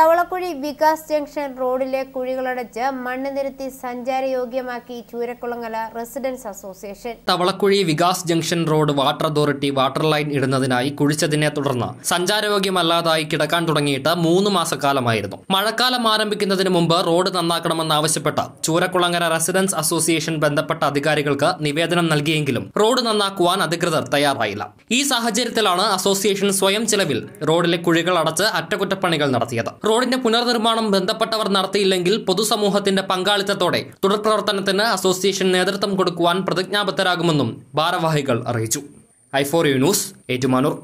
തവളക്കുഴി Vikas junction റോഡിലെ കുഴികളടച്ച് മണ്ണ് നിരത്തി സഞ്ചാരയോഗ്യമാക്കി Choorakkulangara residence association Thavalakuzhi Vikas junction road water authority water line ഇടുന്നതിനായി കുഴിച്ചതിനെ തുടർന്ന് സഞ്ചാരയോഗ്യമല്ലാതായി കിടക്കാൻ തുടങ്ങിയിട്ട് മൂന്ന് മാസക്കാലമായിരുന്നു മഴക്കാലം ആരംഭിക്കുന്നതിന് മുമ്പ് റോഡ് നന്നാക്കണമെന്നാവശ്യപ്പെട്ട് ചൂരക്കുളങ്ങര റെസിഡൻസ് അസോസിയേഷൻ ബന്ധപ്പെട്ട അധികാരികൾക്ക് നിവേദനം നൽകിയെങ്കിലും റോഡ് നന്നാക്കുവാൻ അധികൃതർ തയ്യാറായില്ല ഈ സാഹചര്യത്തിലാണ് അസോസിയേഷൻ സ്വയം ചിലവിൽ റോഡിലെ കുഴികൾ അടച്ച് അറ്റകുറ്റപ്പണികൾ നടത്തിയത് റോഡിന്റെ പുനർനിർമ്മാണം ബന്ധപ്പെട്ടവർ നടത്തിയില്ലെങ്കിൽ പൊതുസമൂഹത്തിന്റെ പങ്കാളിത്തത്തോടെ തുടർ പ്രവർത്തനത്തിന് അസോസിയേഷൻ നേതൃത്വം കൊടുക്കുവാൻ പ്രതിജ്ഞാബദ്ധരാകുമെന്നും ഭാരവാഹികൾ അറിയിച്ചു I for you news Ettumanoor